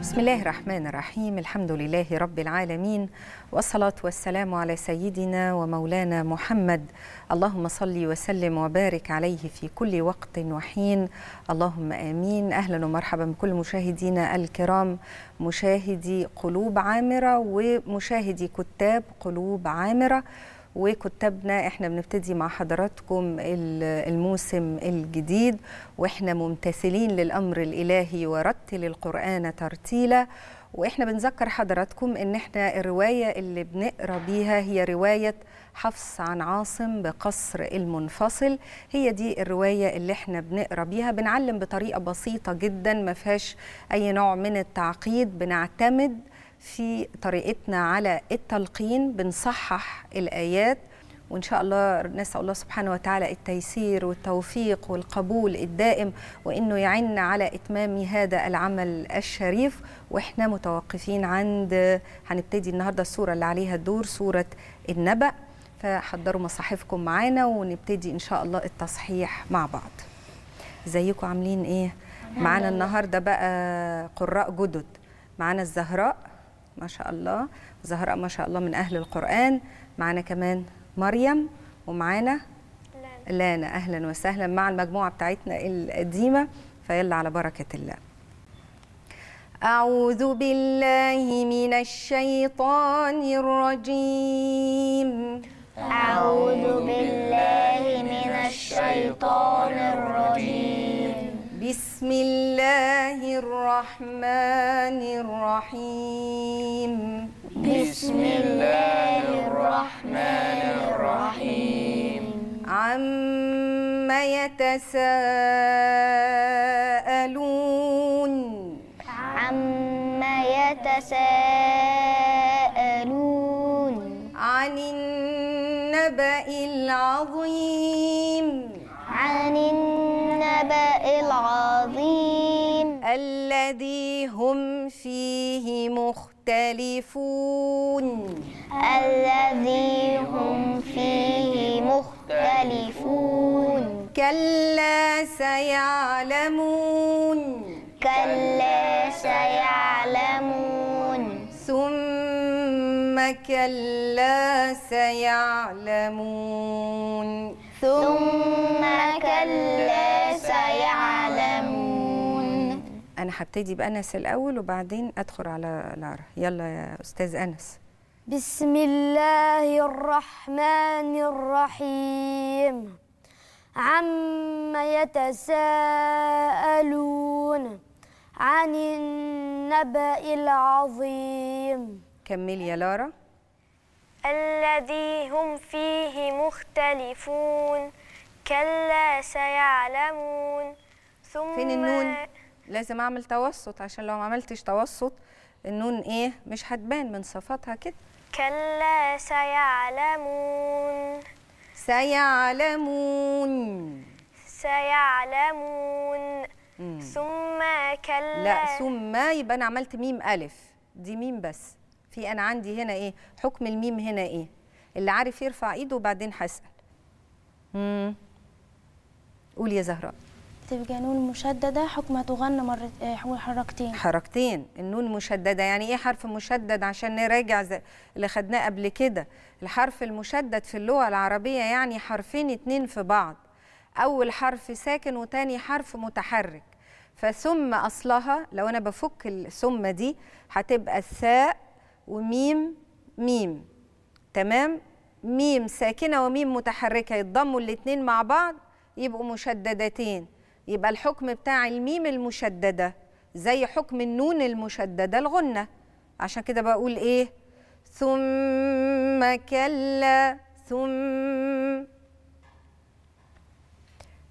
بسم الله الرحمن الرحيم الحمد لله رب العالمين والصلاة والسلام على سيدنا ومولانا محمد اللهم صل وسلم وبارك عليه في كل وقت وحين اللهم آمين أهلا ومرحبا بكل مشاهدينا الكرام مشاهدي قلوب عامرة ومشاهدي كتاب قلوب عامرة وكتابنا احنا بنبتدي مع حضراتكم الموسم الجديد واحنا ممتثلين للامر الالهي ورتل القران ترتيلا واحنا بنذكر حضراتكم ان احنا الروايه اللي بنقرا بيها هي روايه حفص عن عاصم بقصر المنفصل هي دي الروايه اللي احنا بنقرا بيها بنعلم بطريقه بسيطه جدا ما فيهاش اي نوع من التعقيد بنعتمد في طريقتنا على التلقين بنصحح الآيات وإن شاء الله نسأل الله سبحانه وتعالى التيسير والتوفيق والقبول الدائم وإنه يعنا على إتمام هذا العمل الشريف وإحنا متوقفين عند هنبتدي النهاردة الصورة اللي عليها الدور صورة النبأ فحضروا مصاحفكم معانا ونبتدي إن شاء الله التصحيح مع بعض ازيكم عاملين ايه معانا إيه؟ النهارده بقى قراء جدد معانا الزهراء ما شاء الله زهراء ما شاء الله من أهل القرآن معانا كمان مريم ومعانا لانا أهلا وسهلا مع المجموعة بتاعتنا القديمة فيلا على بركة الله أعوذ بالله من الشيطان الرجيم أعوذ بالله من الشيطان الرجيم بسم الله الرحمن الرحيم بسم الله الرحمن الرحيم عم يتساءل الذي هم فيه مختلفون الذي هم فيه مختلفون كلا سيعلمون كلا سيعلمون ثم كلا سيعلمون ثم هبتدي بأنس الأول وبعدين أدخل على لارا يلا يا أستاذ أنس بسم الله الرحمن الرحيم عم يتساءلون عن النبأ العظيم كملي يا لارا الذي هم فيه مختلفون كلا سيعلمون ثم فين النون؟ لازم اعمل توسط عشان لو ما عملتش توسط النون ايه مش هتبان من صفاتها كده كلا سيعلمون سيعلمون سيعلمون ثم كلا لا ثم يبقى انا عملت ميم الف دي ميم بس في انا عندي هنا ايه حكم الميم هنا ايه اللي عارف يرفع ايده وبعدين هسال امم قول يا زهراء تبقى نون مشددة حكمها تغنى مرة آه، حركتين حركتين النون مشددة يعني إيه حرف مشدد عشان نراجع اللي خدناه قبل كده الحرف المشدد في اللغة العربية يعني حرفين اتنين في بعض أول حرف ساكن وتاني حرف متحرك فثم أصلها لو أنا بفك الثم دي هتبقى الثاء وميم ميم تمام ميم ساكنة وميم متحركة يتضموا الاتنين مع بعض يبقوا مشددتين يبقى الحكم بتاع الميم المشدده زي حكم النون المشدده الغنه عشان كده بقول ايه ثم كلا ثم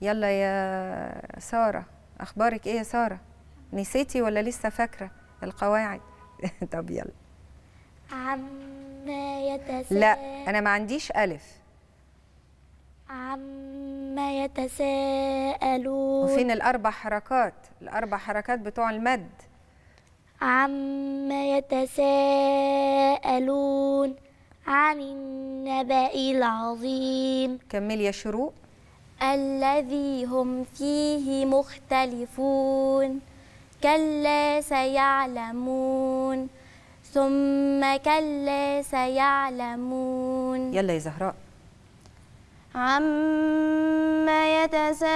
يلا يا ساره اخبارك ايه يا ساره نسيتي ولا لسه فاكره القواعد طب يلا عما يتساءل لا انا ما عنديش الف عما عما يتساءلون وفين الأربع حركات الأربع حركات بتوع المد عما يتساءلون عن النبأ العظيم كمل يا شروق الذي هم فيه مختلفون كلا سيعلمون ثم كلا سيعلمون يلا يا زهراء عما يتساءلون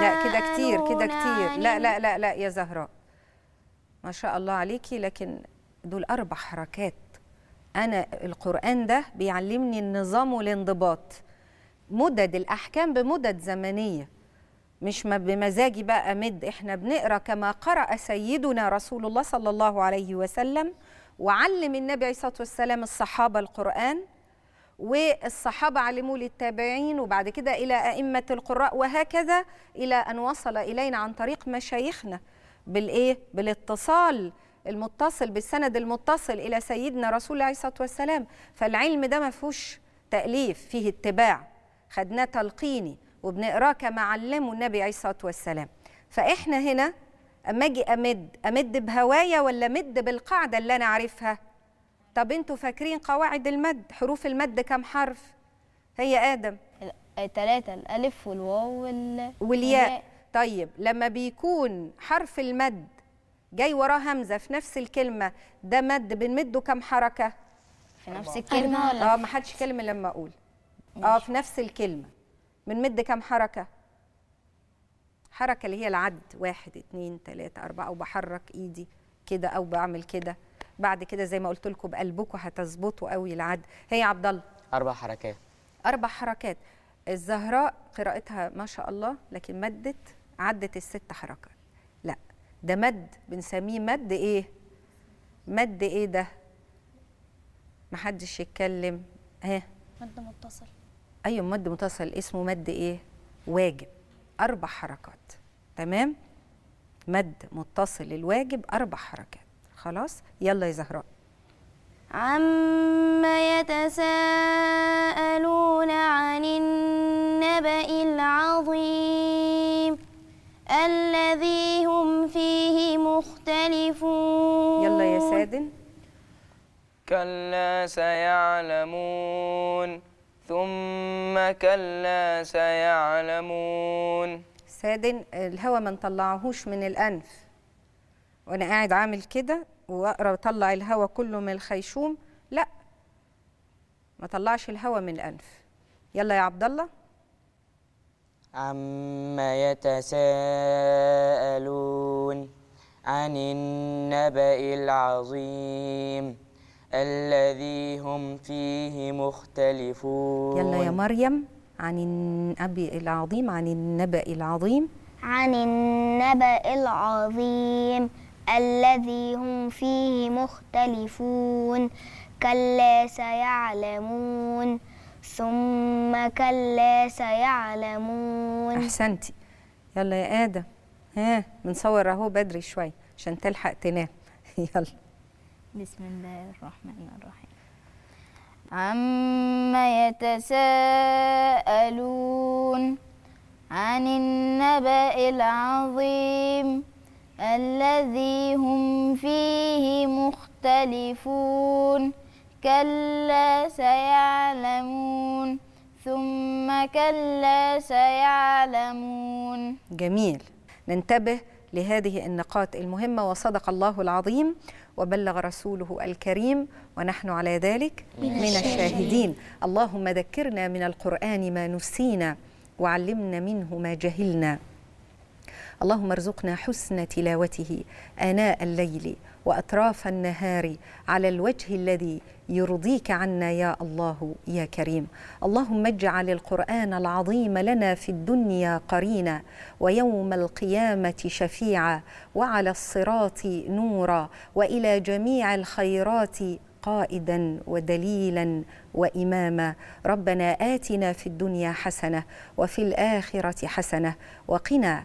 لا كده كتير كده كتير لا لا لا لا يا زهراء ما شاء الله عليكي لكن دول أربع حركات أنا القرآن ده بيعلمني النظام والانضباط مدد الأحكام بمدد زمنية مش بمزاجي بقى مد احنا بنقرا كما قرأ سيدنا رسول الله صلى الله عليه وسلم وعلم النبي عليه الصلاة والسلام الصحابة القرآن والصحابة علموا للتابعين وبعد كده إلى أئمة القراء وهكذا إلى أن وصل إلينا عن طريق مشايخنا بالإيه؟ بالاتصال المتصل بالسند المتصل إلى سيدنا رسول الله عليه الصلاة والسلام فالعلم ده ما فيهوش تأليف فيه اتباع خدناه تلقيني وبنقراه كما علمه النبي عليه الصلاة والسلام فإحنا هنا أما أجي أمد أمد بهوايا ولا أمد بالقاعدة اللي أنا عارفها طب انتوا فاكرين قواعد المد حروف المد كم حرف هي ادم ثلاثة الألف والواو وال... والياء طيب لما بيكون حرف المد جاي وراه همزة في نفس الكلمة ده مد بنمده كم حركة؟ في نفس الكلمة ولا؟ اه ما حدش كلمة لما أقول اه في نفس الكلمة بنمد كم حركة؟ حركة اللي هي العد واحد اتنين تلاتة أربعة وبحرك إيدي كده أو بعمل كده بعد كده زي ما قلت لكم بقلبكم هتظبطوا قوي العد هي عبد الله اربع حركات اربع حركات الزهراء قراءتها ما شاء الله لكن مدت عدت الست حركات لا ده مد بنسميه مد ايه مد ايه ده محدش يتكلم ها مد متصل ايوه مد متصل اسمه مد ايه واجب اربع حركات تمام مد متصل الواجب اربع حركات خلاص يلا يا زهراء عما يتساءلون عن النبأ العظيم الذي هم فيه مختلفون يلا يا سادن كلا سيعلمون ثم كلا سيعلمون سادن الهوا ما نطلعهوش من الأنف وانا قاعد عامل كده واقرا اطلع الهواء كله من الخيشوم لا ما طلعش الهواء من الانف يلا يا عبد الله عما يتساءلون عن النبأ العظيم الذي هم فيه مختلفون يلا يا مريم عن النبأ العظيم عن النبأ العظيم عن النبأ العظيم الذي هم فيه مختلفون كلا سيعلمون ثم كلا سيعلمون احسنتي يلا يا ادم ها بنصور اهو بدري شويه عشان تلحق تنام يلا بسم الله الرحمن الرحيم عما يتساءلون عن النبأ العظيم الذي هم فيه مختلفون كلا سيعلمون ثم كلا سيعلمون جميل ننتبه لهذه النقاط المهمة وصدق الله العظيم وبلغ رسوله الكريم ونحن على ذلك من الشاهدين اللهم ذكرنا من القرآن ما نسينا وعلمنا منه ما جهلنا اللهم ارزقنا حسن تلاوته آناء الليل وأطراف النهار على الوجه الذي يرضيك عنا يا الله يا كريم اللهم اجعل القرآن العظيم لنا في الدنيا قرينا ويوم القيامة شفيعا وعلى الصراط نورا وإلى جميع الخيرات قائدا ودليلا واماما ربنا اتنا في الدنيا حسنه وفي الاخره حسنه وقنا